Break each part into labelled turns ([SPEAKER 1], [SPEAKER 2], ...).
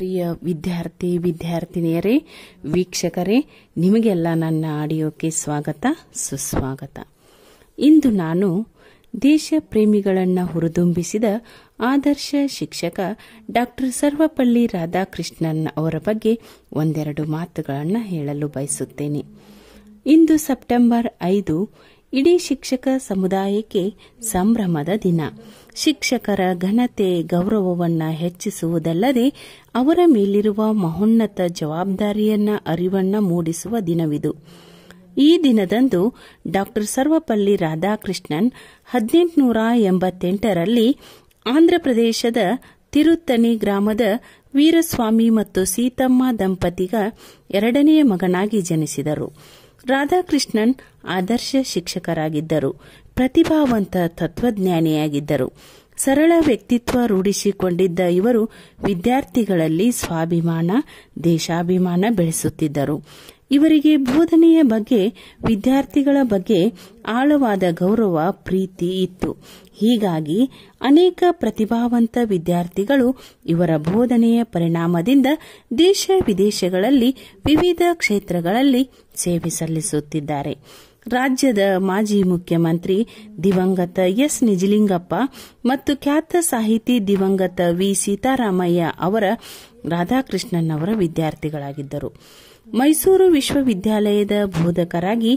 [SPEAKER 1] ಪ್ರಿಯ ವಿದ್ಯಾರ್ಥಿ ವಿದ್ಯಾರ್ಥಿನಿಯರೇ ವೀಕ್ಷಕರೇ ನಿಮಗೆಲ್ಲ ನನ್ನ ಆಡಿಯೋಕ್ಕೆ ಸ್ವಾಗತ ಸುಸ್ವಾಗತ ಇಂದು ನಾನು ದೇಶ ಪ್ರೇಮಿಗಳನ್ನು ಹುರಿದುಂಬಿಸಿದ ಆದರ್ಶ ಶಿಕ್ಷಕ ಡಾಕ್ಟರ್ ಸರ್ವಪಲ್ಲಿ ರಾಧಾಕೃಷ್ಣನ್ ಅವರ ಬಗ್ಗೆ ಒಂದೆರಡು ಮಾತುಗಳನ್ನು ಹೇಳಲು ಬಯಸುತ್ತೇನೆ ಇಂದು ಸೆಪ್ಟೆಂಬರ್ ಐದು ಇಡೀ ಶಿಕ್ಷಕ ಸಮುದಾಯಕ್ಕೆ ಸಂಭ್ರಮದ ದಿನ ಶಿಕ್ಷಕರ ಘನತೆ ಗೌರವವನ್ನು ಹೆಚ್ಚಿಸುವುದಲ್ಲದೆ ಅವರ ಮೇಲಿರುವ ಮಹೋನ್ನತ ಜವಾಬ್ದಾರಿಯನ್ನ ಅರಿವನ್ನ ಮೂಡಿಸುವ ದಿನವಿದು ಈ ದಿನದಂದು ಡಾಕ್ಟರ್ ಸರ್ವಪಲ್ಲಿ ರಾಧಾಕೃಷ್ಣನ್ ಹದಿನೆಂಟುನೂರ ಎಂಬತ್ತೆಂಟರಲ್ಲಿ ಆಂಧ್ರಪ್ರದೇಶದ ತಿರುತ್ತನಿ ಗ್ರಾಮದ ವೀರಸ್ವಾಮಿ ಮತ್ತು ಸೀತಮ್ಮ ದಂಪತಿಗ ಎರಡನೆಯ ಮಗನಾಗಿ ಜನಿಸಿದರು ರಾಧಾಕೃಷ್ಣನ್ ಆದರ್ಶ ಶಿಕ್ಷಕರಾಗಿದ್ದರು ಪ್ರತಿಭಾವಂತ ತತ್ವಜ್ಞಾನಿಯಾಗಿದ್ದರು ಸರಳ ವ್ಯಕ್ತಿತ್ವ ರೂಢಿಸಿಕೊಂಡಿದ್ದ ಇವರು ವಿದ್ಯಾರ್ಥಿಗಳಲ್ಲಿ ಸ್ವಾಭಿಮಾನ ದೇಶಾಭಿಮಾನ ಬೆಳೆಸುತ್ತಿದ್ದರು ಇವರಿಗೆ ಬೋಧನೆಯ ಬಗ್ಗೆ ವಿದ್ಯಾರ್ಥಿಗಳ ಬಗ್ಗೆ ಆಳವಾದ ಗೌರವ ಪ್ರೀತಿ ಇತ್ತು ಹೀಗಾಗಿ ಅನೇಕ ಪ್ರತಿಭಾವಂತ ವಿದ್ಯಾರ್ಥಿಗಳು ಇವರ ಬೋಧನೆಯ ಪರಿಣಾಮದಿಂದ ದೇಶ ವಿದೇಶಗಳಲ್ಲಿ ವಿವಿಧ ಕ್ಷೇತ್ರಗಳಲ್ಲಿ ಸೇವೆ ಸಲ್ಲಿಸುತ್ತಿದ್ದಾರೆ ರಾಜ್ಯದ ಮಾಜಿ ಮುಖ್ಯಮಂತ್ರಿ ದಿವಂಗತ ಎಸ್ ನಿಜಲಿಂಗಪ್ಪ ಮತ್ತು ಖ್ಯಾತ ಸಾಹಿತಿ ದಿವಂಗತ ವಿ ಸೀತಾರಾಮಯ್ಯ ಅವರ ರಾಧಾಕೃಷ್ಣನ್ ಅವರ ವಿದ್ಯಾರ್ಥಿಗಳಾಗಿದ್ದರು ಮೈಸೂರು ವಿಶ್ವವಿದ್ಯಾಲಯದ ಬೋಧಕರಾಗಿ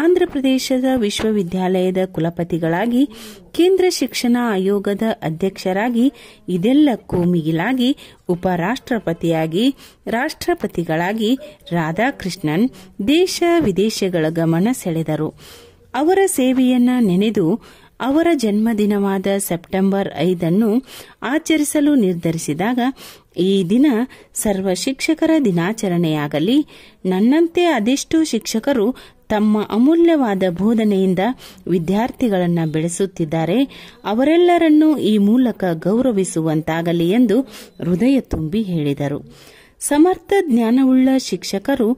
[SPEAKER 1] ಆಂಧ್ರಪ್ರದೇಶದ ವಿಶ್ವವಿದ್ಯಾಲಯದ ಕುಲಪತಿಗಳಾಗಿ ಕೇಂದ್ರ ಶಿಕ್ಷಣ ಆಯೋಗದ ಅಧ್ಯಕ್ಷರಾಗಿ ಇದೆಲ್ಲಕ್ಕೂ ಮಿಗಿಲಾಗಿ ಉಪರಾಷ್ಟ್ರಪತಿಯಾಗಿ ರಾಷ್ಟ್ರಪತಿಗಳಾಗಿ ರಾಧಾಕೃಷ್ಣನ್ ದೇಶ ವಿದೇಶಗಳ ಗಮನ ಸೆಳೆದರು ಅವರ ಸೇವೆಯನ್ನ ನೆನೆದು ಅವರ ಜನ್ಮದಿನವಾದ ಸೆಪ್ಟೆಂಬರ್ ಐದನ್ನು ಆಚರಿಸಲು ನಿರ್ಧರಿಸಿದಾಗ ಈ ದಿನ ಸರ್ವ ಶಿಕ್ಷಕರ ದಿನಾಚರಣೆಯಾಗಲಿ ನನ್ನಂತೆ ಅದೆಷ್ಟೋ ಶಿಕ್ಷಕರು ತಮ್ಮ ಅಮೂಲ್ಯವಾದ ಬೋಧನೆಯಿಂದ ವಿದ್ಯಾರ್ಥಿಗಳನ್ನು ಬೆಳೆಸುತ್ತಿದ್ದಾರೆ ಅವರೆಲ್ಲರನ್ನೂ ಈ ಮೂಲಕ ಗೌರವಿಸುವಂತಾಗಲಿ ಎಂದು ಹೃದಯ ತುಂಬಿ ಹೇಳಿದರು ಸಮರ್ಥ ಜ್ಞಾನವುಳ್ಳ ಶಿಕ್ಷಕರು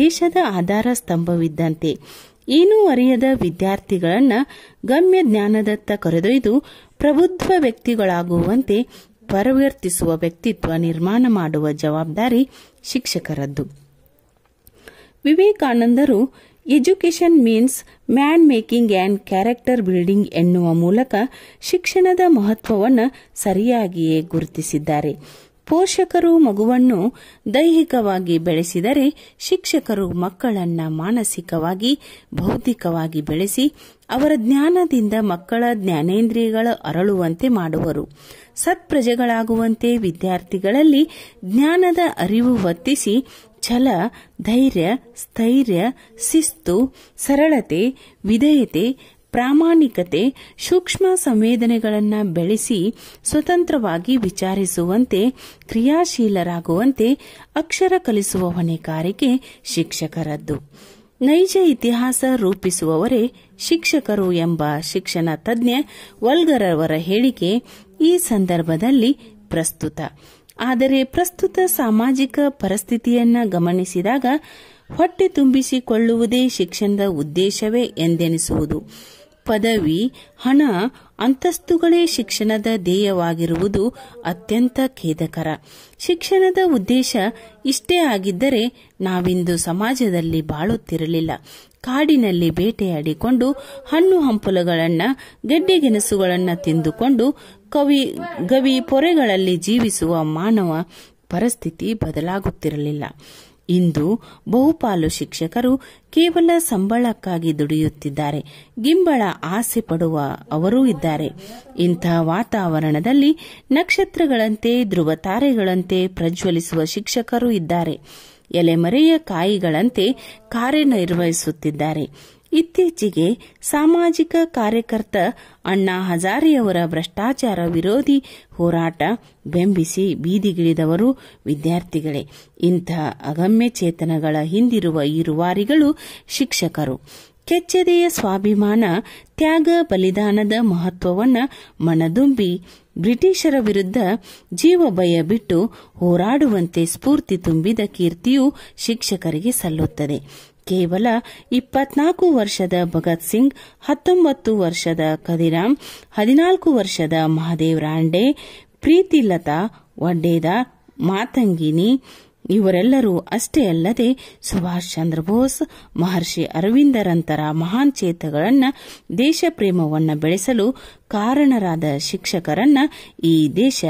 [SPEAKER 1] ದೇಶದ ಆಧಾರ ಸ್ತಂಭವಿದ್ದಂತೆ ಏನೂ ಅರಿಯದ ವಿದ್ಯಾರ್ಥಿಗಳನ್ನ ಗಮ್ಯ ಜ್ಞಾನದತ್ತ ಕರೆದೊಯ್ದು ಪ್ರಬುದ್ಧ ವ್ಯಕ್ತಿಗಳಾಗುವಂತೆ ಪರಿವರ್ತಿಸುವ ವ್ಯಕ್ತಿತ್ವ ನಿರ್ಮಾಣ ಮಾಡುವ ಜವಾಬ್ದಾರಿ ಶಿಕ್ಷಕರದ್ದು ವಿವೇಕಾನಂದರು education means man making and character building ಎನ್ನುವ ಮೂಲಕ ಶಿಕ್ಷಣದ ಮಹತ್ವವನ್ನು ಸರಿಯಾಗಿಯೇ ಗುರುತಿಸಿದ್ದಾರೆ ಪೋಷಕರು ಮಗುವನ್ನು ದೈಹಿಕವಾಗಿ ಬೆಳೆಸಿದರೆ ಶಿಕ್ಷಕರು ಮಕ್ಕಳನ್ನ ಮಾನಸಿಕವಾಗಿ ಭೌತಿಕವಾಗಿ ಬೆಳೆಸಿ ಅವರ ಜ್ಞಾನದಿಂದ ಮಕ್ಕಳ ಜ್ಞಾನೇಂದ್ರಿಯಗಳ ಅರಳುವಂತೆ ಮಾಡುವರು ಸತ್ಪ್ರಜೆಗಳಾಗುವಂತೆ ವಿದ್ಯಾರ್ಥಿಗಳಲ್ಲಿ ಜ್ಞಾನದ ಅರಿವು ಹೊತ್ತಿಸಿ ಛಲ ಧೈರ್ಯ ಸ್ಥೈರ್ಯ ಶಿಸ್ತು ಸರಳತೆ ವಿಧೇಯತೆ ಪ್ರಾಮಾಣಿಕತೆ ಸೂಕ್ಷ್ಮ ಸಂವೇದನೆಗಳನ್ನು ಬೆಳೆಸಿ ಸ್ವತಂತ್ರವಾಗಿ ವಿಚಾರಿಸುವಂತೆ ಕ್ರಿಯಾಶೀಲರಾಗುವಂತೆ ಅಕ್ಷರ ಕಲಿಸುವ ಹೊಣೆಗಾರಿಕೆ ಶಿಕ್ಷಕರದ್ದು ನೈಜ ಇತಿಹಾಸ ರೂಪಿಸುವವರೇ ಶಿಕ್ಷಕರು ಎಂಬ ಶಿಕ್ಷಣ ತಜ್ಞ ವಲ್ಗರವರ ಹೇಳಿಕೆ ಈ ಸಂದರ್ಭದಲ್ಲಿ ಪ್ರಸ್ತುತ ಆದರೆ ಪ್ರಸ್ತುತ ಸಾಮಾಜಿಕ ಪರಿಸ್ಥಿತಿಯನ್ನ ಗಮನಿಸಿದಾಗ ಹೊಟ್ಟೆ ತುಂಬಿಸಿಕೊಳ್ಳುವುದೇ ಶಿಕ್ಷಣದ ಉದ್ದೇಶವೇ ಎಂದೆನಿಸುವುದು ಪದವಿ ಹಣ ಅಂತಸ್ತುಗಳೇ ಶಿಕ್ಷಣದ ಧ್ಯೇಯವಾಗಿರುವುದು ಅತ್ಯಂತ ಖೇದಕರ ಶಿಕ್ಷಣದ ಉದ್ದೇಶ ಇಷ್ಟೇ ಆಗಿದ್ದರೆ ನಾವಿಂದು ಸಮಾಜದಲ್ಲಿ ಬಾಳುತ್ತಿರಲಿಲ್ಲ ಕಾಡಿನಲ್ಲಿ ಬೇಟೆಯಾಡಿಕೊಂಡು ಹಣ್ಣು ಹಂಪಲುಗಳನ್ನು ಗೆಡ್ಡೆಗೆಣಸುಗಳನ್ನು ತಿಂದುಕೊಂಡು ಕವಿ ಗವಿ ಪೊರೆಗಳಲ್ಲಿ ಜೀವಿಸುವ ಮಾನವ ಪರಿಸ್ಥಿತಿ ಬದಲಾಗುತ್ತಿರಲಿಲ್ಲ ಇಂದು ಬಹುಪಾಲು ಶಿಕ್ಷಕರು ಕೇವಲ ಸಂಬಳಕ್ಕಾಗಿ ದುಡಿಯುತ್ತಿದ್ದಾರೆ ಗಿಂಬಳ ಆಸೆ ಪಡುವ ಅವರೂ ಇದ್ದಾರೆ ಇಂತಹ ವಾತಾವರಣದಲ್ಲಿ ನಕ್ಷತ್ರಗಳಂತೆ ಧ್ರುವ ತಾರೆಗಳಂತೆ ಪ್ರಜ್ವಲಿಸುವ ಶಿಕ್ಷಕರು ಇದ್ದಾರೆ ಎಲೆಮರೆಯ ಕಾಯಿಗಳಂತೆ ಕಾರ್ಯನಿರ್ವಹಿಸುತ್ತಿದ್ದಾರೆ ಇತ್ತೀಚೆಗೆ ಸಾಮಾಜಿಕ ಕಾರ್ಯಕರ್ತ ಅಣ್ಣಾ ಹಜಾರಿಯವರ ಭ್ರಷ್ಟಾಚಾರ ವಿರೋಧಿ ಹೋರಾಟ ಬೆಂಬಿಸಿ ಬೀದಿಗಿಳಿದವರು ವಿದ್ಯಾರ್ಥಿಗಳೇ ಇಂತಹ ಅಗಮ್ಯ ಚೇತನಗಳ ಹಿಂದಿರುವ ಇರುವಾರಿಗಳು ಶಿಕ್ಷಕರು ಕೆಚ್ಚೆದೆಯ ಸ್ವಾಭಿಮಾನ ತ್ಯಾಗ ಬಲಿದಾನದ ಮಹತ್ವವನ್ನು ಮನದುಂಬಿ ಬ್ರಿಟಿಷರ ವಿರುದ್ಧ ಜೀವ ಭಯ ಬಿಟ್ಟು ಹೋರಾಡುವಂತೆ ಸ್ಫೂರ್ತಿ ತುಂಬಿದ ಕೀರ್ತಿಯು ಶಿಕ್ಷಕರಿಗೆ ಸಲ್ಲುತ್ತದೆ ಕೇವಲ ಇಪ್ಪತ್ನಾಲ್ಕು ವರ್ಷದ ಭಗತ್ ಸಿಂಗ್ ಹತ್ತೊಂಬತ್ತು ವರ್ಷದ ಕದಿರಾಮ್ ಹದಿನಾಲ್ಕು ವರ್ಷದ ಮಹಾದೇವ್ ರಾಂಡೆ ಪ್ರೀತಿ ಲತಾ ವಡ್ಡೇದ ಮಾತಂಗಿನಿ ಇವರೆಲ್ಲರೂ ಅಷ್ಟೇ ಅಲ್ಲದೆ ಸುಭಾಷ್ ಚಂದ್ರ ಬೋಸ್ ಮಹರ್ಷಿ ಅರವಿಂದರಂತರ ಮಹಾನ್ ಚೇತಗಳನ್ನ ದೇಶ ಪ್ರೇಮವನ್ನು ಬೆಳೆಸಲು ಕಾರಣರಾದ ಶಿಕ್ಷಕರನ್ನ ಈ ದೇಶ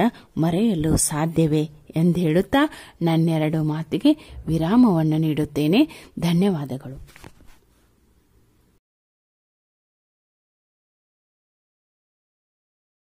[SPEAKER 1] ಮರೆಯಲು ಸಾಧ್ಯವೇ ಎಂದು ಹೇಳುತ್ತಾ ನನ್ನೆರಡು ಮಾತಿಗೆ ವಿರಾಮವನ್ನು ನೀಡುತ್ತೇನೆ ಧನ್ಯವಾದಗಳು